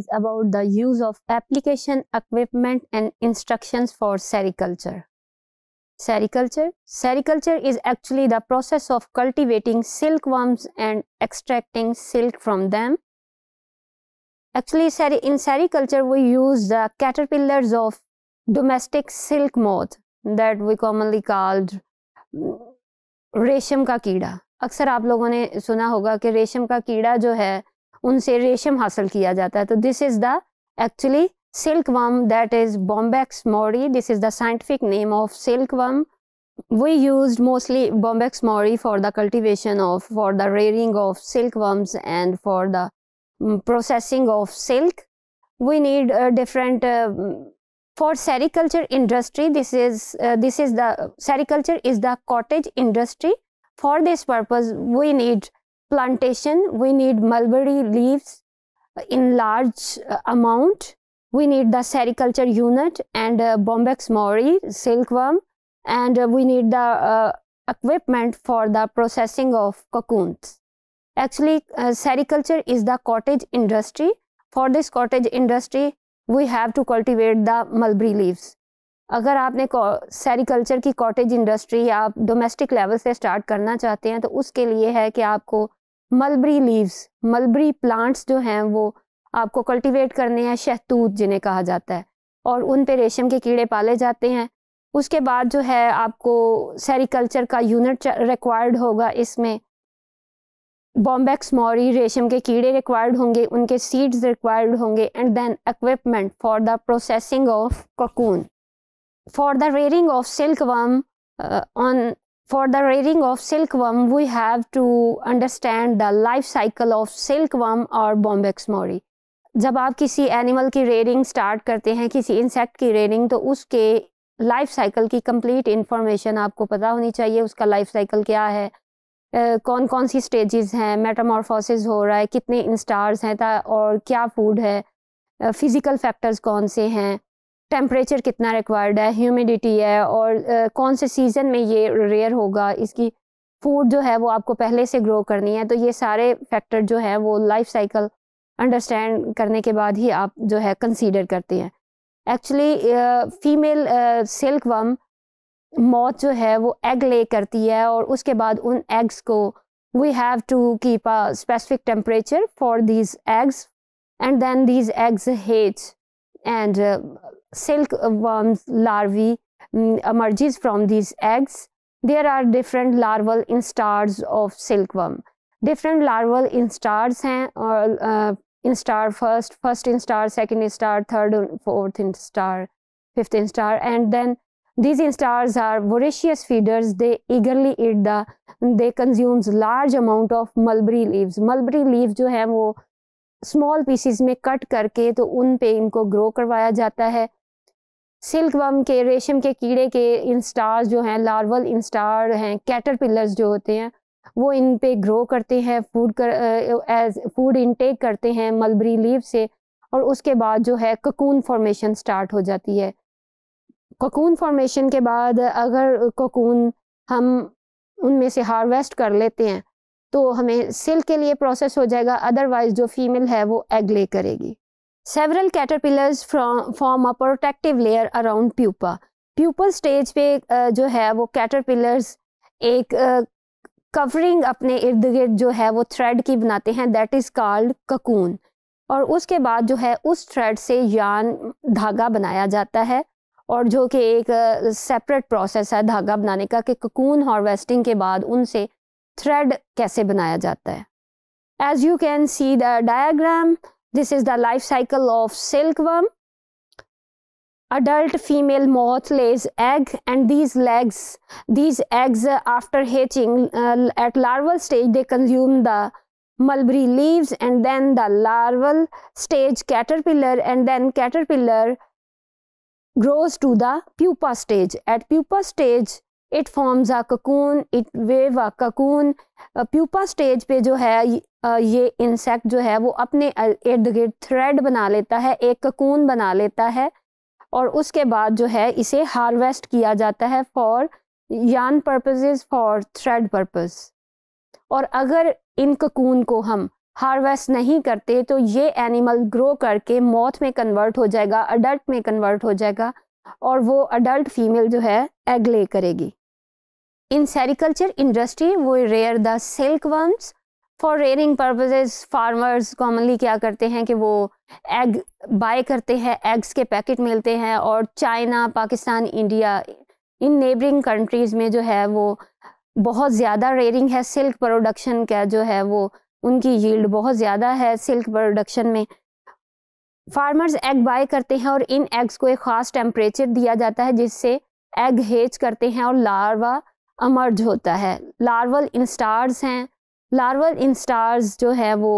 is about the use of application equipment and instructions for sericulture. Sericulture. Sericulture is actually the process of cultivating silkworms and extracting silk from them. Actually, in sericulture, we use the caterpillars of domestic silk moth that we commonly called रेशम का कीड़ा अक्सर आप लोगों ने सुना होगा कि रेशम का कीड़ा जो है उनसे रेशम हासिल किया जाता है तो this is the actually silk worm that is Bombyx mori this is the scientific name of silk worm we use mostly Bombyx mori for the cultivation of for the rearing of silk worms and for the processing of silk we need different for sericulture industry this is this is the sericulture is the cottage industry for this purpose we need plantation we need mulberry leaves in large amount we need the sericulture unit and uh, bombex mori silkworm and uh, we need the uh, equipment for the processing of cocoons actually uh, sericulture is the cottage industry for this cottage industry we have to cultivate the mulberry leaves अगर आपने sericulture की cottage industry आप domestic level से start करना चाहते हैं तो उसके लिए है कि आपको मलबरी लीव्स मलबरी प्लांट्स जो हैं वो आपको कल्टीवेट करने हैं शहतूत जिन्हें कहा जाता है और उन पे रेशम के कीड़े पाले जाते हैं उसके बाद जो है आपको सेरिकल्चर का यूनिट रिक्वायर्ड होगा इसमें बॉम्बेक्स मॉरी रेशम के कीड़े रिक्वायर्ड होंगे उनके सीड्स रिक्वायर्ड होंगे and then equipment for the processing of cocoon for the rearing of silk worm on For the rearing of silkworm, we have to understand the life cycle of silkworm or bombyx mori. जब आप किसी animal की rearing start करते हैं किसी insect की rearing तो उसके लाइफ साइकिल की कंप्लीट इन्फॉर्मेशन आपको पता होनी चाहिए उसका लाइफ साइकिल क्या है कौन कौन सी स्टेजेस हैं मेटामॉर्फोसिस हो रहा है कितने इंस्टार्स हैं और क्या फूड है फिज़िकल फैक्टर्स कौन से हैं टेम्परेचर कितना रिक्वायर्ड है ह्यूमिडिटी है और uh, कौन से सीज़न में ये रेयर होगा इसकी फूड जो है वो आपको पहले से ग्रो करनी है तो ये सारे फैक्टर जो हैं वो लाइफ साइकिल अंडरस्टैंड करने के बाद ही आप जो है कंसीडर करते हैं एक्चुअली फीमेल सिल्क वम मौत जो है वो एग ले करती है और उसके बाद उन एग्स को we have to keep a specific temperature for these eggs and then these eggs hatches and silk worms larvae emerges from these eggs. There are different larval instars of silkworm. Different larval instars hain or uh, instar first, first instar, second instar, third, fourth instar, fifth instar, and then these instars are voracious feeders. They eagerly eat the, they consumes large amount of mulberry leaves. Mulberry leaves jo hain wo small pieces mein cut karke to un pe inko grow karwaya jata hai silk worm के रेशम के कीड़े के instar जो हैं larval instar हैं caterpillars जो होते हैं वो इन पे ग्रो करते हैं फूड कर एज फूड इनटेक करते हैं मलबरी लीव से और उसके बाद जो है ककून फॉर्मेशन स्टार्ट हो जाती है ककून फॉर्मेशन के बाद अगर कोकून हम उनमें से हार्वेस्ट कर लेते हैं तो हमें सिल्क के लिए प्रोसेस हो जाएगा अदरवाइज जो फीमेल है वो एग ले करेगी several caterpillars form a protective layer around pupa pupal stage पे uh, जो है वो कैटरपिलर्स एक कवरिंग uh, अपने इर्द गिर्द जो है वो थ्रेड की बनाते हैं दैट इज़ कॉल्ड ककून और उसके बाद जो है उस थ्रेड से यान धागा बनाया जाता है और जो कि एक सेपरेट uh, प्रोसेस है धागा बनाने का कि ककून हार्वेस्टिंग के बाद उनसे थ्रेड कैसे बनाया जाता है as you can see the diagram This is the life cycle of silkworm. Adult female moth lays egg and these legs, these eggs uh, after hatching uh, at larval stage, they consume the mulberry leaves and then the larval stage caterpillar and then caterpillar grows to the pupa stage. At pupa stage, it forms a cocoon it weave a cocoon pupa stage पे जो है ये insect जो है वो अपने इर्द गिर्द थ्रेड बना लेता है एक ककून बना लेता है और उसके बाद जो है इसे हार्वेस्ट किया जाता है फॉर यान पर्पजेज फॉर थ्रेड पर्पज और अगर इन ककून को हम हार्वेस्ट नहीं करते तो ये एनिमल ग्रो करके मौत में कन्वर्ट हो जाएगा अडल्ट में कन्वर्ट हो जाएगा और वो अडल्ट फीमेल जो है एग ले करेगी In sericulture industry, we rear the silkworms. For rearing purposes farmers commonly क्या करते हैं कि वो एग बाय करते हैं एग्स के पैकेट मिलते हैं और China Pakistan India in neighbouring countries में जो है वो बहुत ज़्यादा रेयरिंग है सिल्क प्रोडक्शन का जो है वो उनकी यील्ड बहुत ज़्यादा है सिल्क प्रोडक्शन में फार्मर्स एग बाय करते हैं और इन एग्स को एक ख़ास टेम्परेचर दिया जाता है जिससे एग हेज करते हैं और लारवा अमर्ज होता है लार्वल इंस्टार्स हैं लार्वल इंस्टार्स जो है वो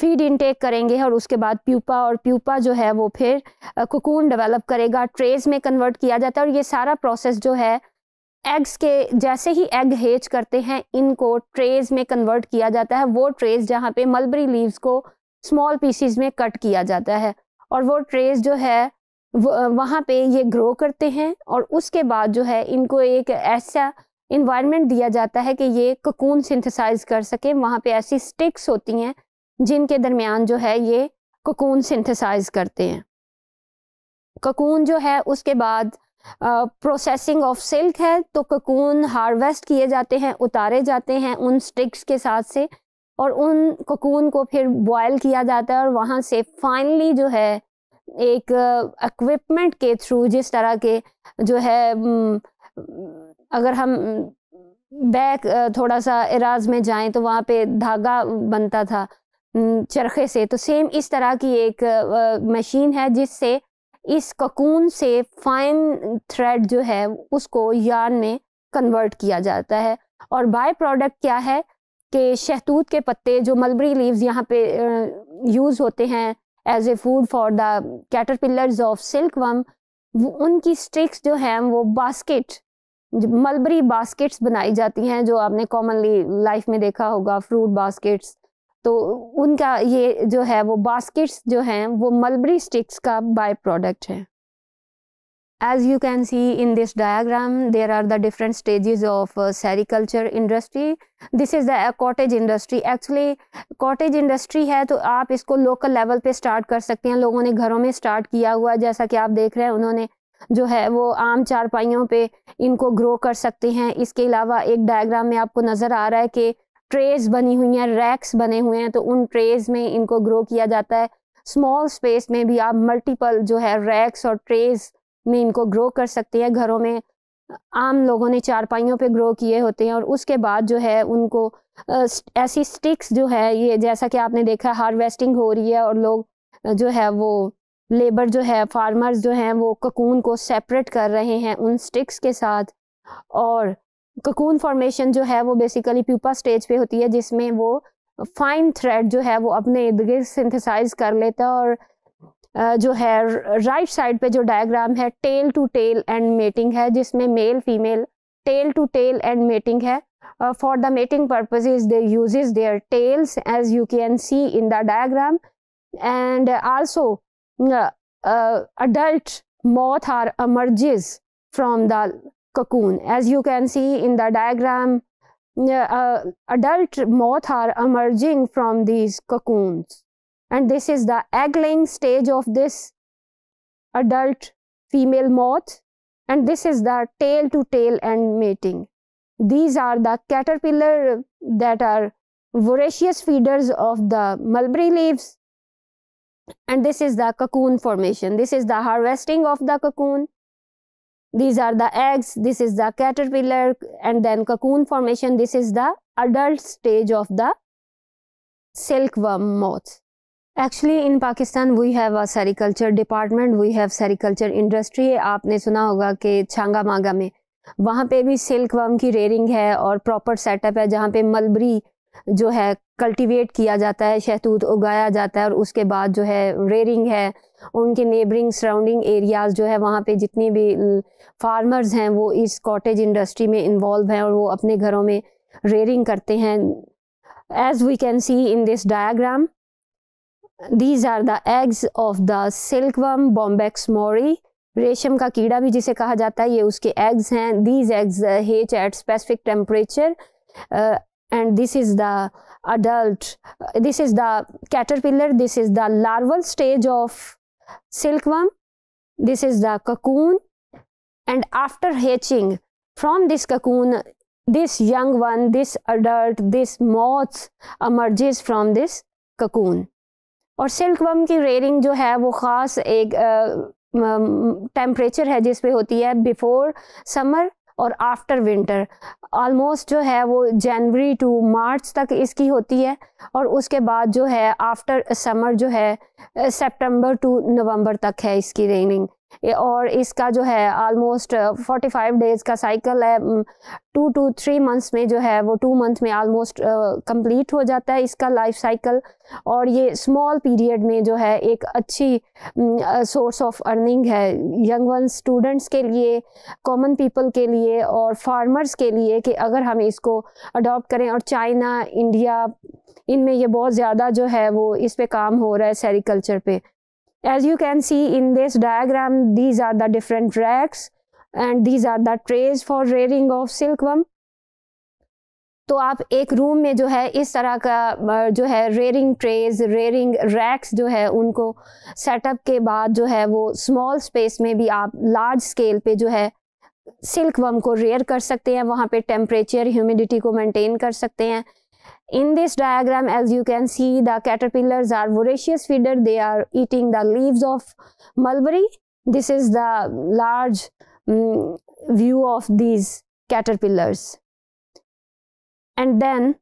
फीड इनटेक करेंगे और उसके बाद प्यूपा और प्यूपा जो है वो फिर कुकून डेवलप करेगा ट्रेज में कन्वर्ट किया जाता है और ये सारा प्रोसेस जो है एग्स के जैसे ही एग हेज करते हैं इनको ट्रेज में कन्वर्ट किया जाता है वो ट्रेज जहाँ पे मलबरी लीव्स को स्मॉल पीसीज में कट किया जाता है और वो ट्रेज जो है वहाँ पे ये ग्रो करते हैं और उसके बाद जो है इनको एक ऐसा इन्वायरमेंट दिया जाता है कि ये ककून सिंथेसाइज कर सके वहाँ पे ऐसी स्टिक्स होती हैं जिनके दरमियान जो है ये ककून सिंथेसाइज करते हैं ककून जो है उसके बाद प्रोसेसिंग ऑफ सिल्क है तो ककून हार्वेस्ट किए जाते हैं उतारे जाते हैं उन स्टिक्स के साथ से और उन ककून को फिर बॉयल किया जाता है और वहाँ से फाइनली जो है एक इक्विपमेंट के थ्रू जिस तरह के जो है अगर हम बैक थोड़ा सा इराज में जाएं तो वहाँ पे धागा बनता था चरखे से तो सेम इस तरह की एक मशीन है जिससे इस ककून से फाइन थ्रेड जो है उसको यान में कन्वर्ट किया जाता है और बाय प्रोडक्ट क्या है कि शहतूत के पत्ते जो मलबरी लीव्स यहाँ पे यूज़ होते हैं as a food for the caterpillars of silk worm उनकी स्टिक्स जो है वो बास्केट मलबरी बास्केट्स बनाई जाती हैं जो आपने कॉमनली लाइफ में देखा होगा फ्रूट बास्केट्स तो उनका ये जो है वो बास्केट्स जो हैं वो मलबरी स्टिक्स का बाय प्रोडक्ट है As you can see in this diagram, there are the different stages of uh, sericulture industry. This is the uh, cottage industry. Actually, cottage industry है तो आप इसको local level पे start कर सकते हैं लोगों ने घरों में start किया हुआ जैसा कि आप देख रहे हैं उन्होंने जो है वो आम चारपाइयों पे इनको ग्रो कर सकते हैं इसके अलावा एक डायग्राम में आपको नज़र आ रहा है कि ट्रेज बनी हुई हैं रैक्स बने हुए हैं तो उन ट्रेज में इनको ग्रो किया जाता है स्मॉल स्पेस में भी आप मल्टीपल जो है रैक्स और ट्रेज़ में इनको ग्रो कर सकते हैं घरों में आम लोगों ने चारपाइयों पे ग्रो किए होते हैं और उसके बाद जो है उनको ऐसी स्टिक्स जो है ये जैसा कि आपने देखा हार्वेस्टिंग हो रही है और लोग जो है वो लेबर जो है फार्मर्स जो हैं वो ककून को सेपरेट कर रहे हैं उन स्टिक्स के साथ और ककून फॉर्मेशन जो है वो बेसिकली प्यूपा स्टेज पे होती है जिसमें वो फाइन थ्रेड जो है वो अपने इर्द गिर्द सिंथिसाइज कर लेता है और जो है राइट साइड पे जो डायग्राम है tail to tail end mating है जिसमें male female tail to tail end mating है for the mating purposes they use their tails as you can see in the diagram and also adult moth are emerges from the cocoon as you can see in the diagram adult moth are emerging from these cocoons and this is the egg laying stage of this adult female moth and this is the tail to tail end mating. These are the caterpillar that are voracious feeders of the mulberry leaves and this is the cocoon formation. This is the harvesting of the cocoon. These are the eggs, this is the caterpillar and then cocoon formation. This is the adult stage of the silkworm moth. Actually in Pakistan we have a sericulture department we have sericulture industry आपने सुना होगा कि छांगा मांगा में वहाँ पे भी silk worm की रेयरिंग है और प्रॉपर सेटअप है जहाँ पे मलबरी जो है कल्टीवेट किया जाता है शहतूत उगाया जाता है और उसके बाद जो है रेयरिंग है उनके नेबरिंग सराउंडिंग एरियाज़ जो है वहाँ पे जितने भी फार्मर्स हैं वो इस कॉटेज इंडस्ट्री में इन्वॉल्व हैं और वो अपने घरों में रेयरिंग करते हैं as we can see in this diagram these are the eggs of the silkworm Bombyx mori रेशम का कीड़ा भी जिसे कहा जाता है ये उसके एग्स हैं these eggs hatch at specific temperature and this is the adult this is the caterpillar this is the larval stage of silkworm this is the cocoon and after hatching from this cocoon this young one this adult this moth emerges from this cocoon और silk worm की rearing जो है वो ख़ास एक temperature है जिस पे होती है बिफोर समर और आफ्टर विंटर आलमोस्ट जो है वो जनवरी टू मार्च तक इसकी होती है और उसके बाद जो है आफ्टर समर जो है सितंबर टू नवंबर तक है इसकी रेनिंग और इसका जो है ऑलमोस्ट 45 डेज का साइकिल है टू टू थ्री मंथ्स में जो है वो टू मंथ में आलमोस्ट कंप्लीट uh, हो जाता है इसका लाइफ साइकिल और ये स्मॉल पीरियड में जो है एक अच्छी सोर्स ऑफ अर्निंग है यंग वन स्टूडेंट्स के लिए कॉमन पीपल के लिए और फार्मर्स के लिए कि अगर हम इसको अडॉप्ट करें और चाइना इंडिया इनमें ये बहुत ज़्यादा जो है वो इस पर काम हो रहा है सेरिकल्चर पर As you can see in this diagram, these are the different racks and these are the trays for rearing of silkworm. तो आप एक रूम में जो है इस तरह का जो है रेयरिंग ट्रेज रेयरिंग रैक्स जो है उनको सेटअप के बाद जो है वो स्मॉल स्पेस में भी आप लार्ज स्केल पे जो है सिल्क वम को रेयर कर सकते हैं वहाँ पे टेम्परेचर ह्यूमिडिटी को मेंटेन कर सकते हैं In this diagram, as you can see, the caterpillars are voracious feeder. They are eating the leaves of mulberry. This is the large um, view of these caterpillars. And then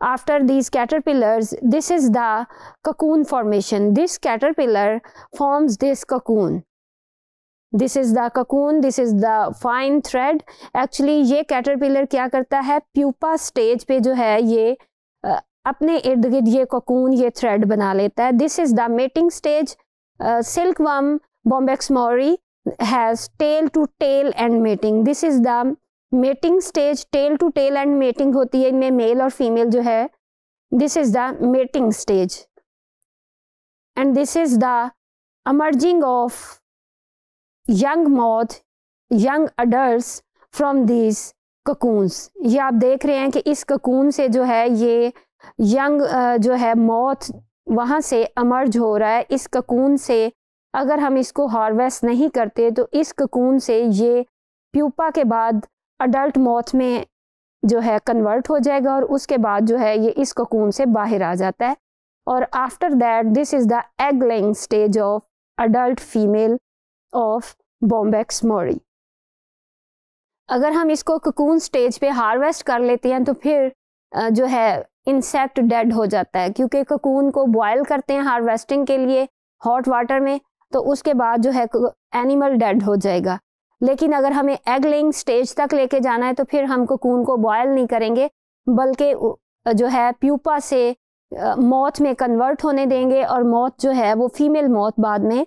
after these caterpillars, this is the cocoon formation. This caterpillar forms this cocoon. This is the cocoon. This is the fine thread. Actually, ये caterpillar क्या करता है stage stage पे जो है ये अपने इर्द गिर्द ये कोकून ये थ्रेड बना लेता है this is the mating stage silk worm Bombyx mori has tail to tail end mating this is the mating stage tail to tail end mating होती है इनमें मेल और फीमेल जो है this is the mating stage and this is the emerging of young moth young adults from this cocoons ये आप देख रहे हैं कि इस ककून से जो है ये यंग जो है मौत वहाँ से अमर्ज हो रहा है इस ककून से अगर हम इसको हार्वेस्ट नहीं करते तो इस ककून से ये प्यूपा के बाद अडल्ट मौत में जो है कन्वर्ट हो जाएगा और उसके बाद जो है ये इस ककून से बाहर आ जाता है और after that this is the egg laying stage of adult female of Bombyx mori अगर हम इसको ककून स्टेज पे हार्वेस्ट कर लेते हैं तो फिर जो है इंसेक्ट डेड हो जाता है क्योंकि ककून को बॉयल करते हैं हार्वेस्टिंग के लिए हॉट वाटर में तो उसके बाद जो है एनिमल डेड हो जाएगा लेकिन अगर हमें एग लेंग स्टेज तक लेके जाना है तो फिर हम ककून को बॉयल नहीं करेंगे बल्कि जो है प्यूपा से मौत में कन्वर्ट होने देंगे और मौत जो है वो फीमेल मौत बाद में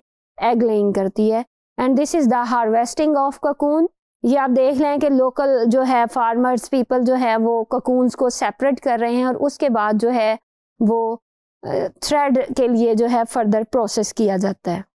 एग लेइंग करती है and this is the harvesting of cocoon ये आप देख लें कि लोकल जो है फार्मर्स पीपल जो है वो ककूनस को सेपरेट कर रहे हैं और उसके बाद जो है वो थ्रेड के लिए जो है फर्दर प्रोसेस किया जाता है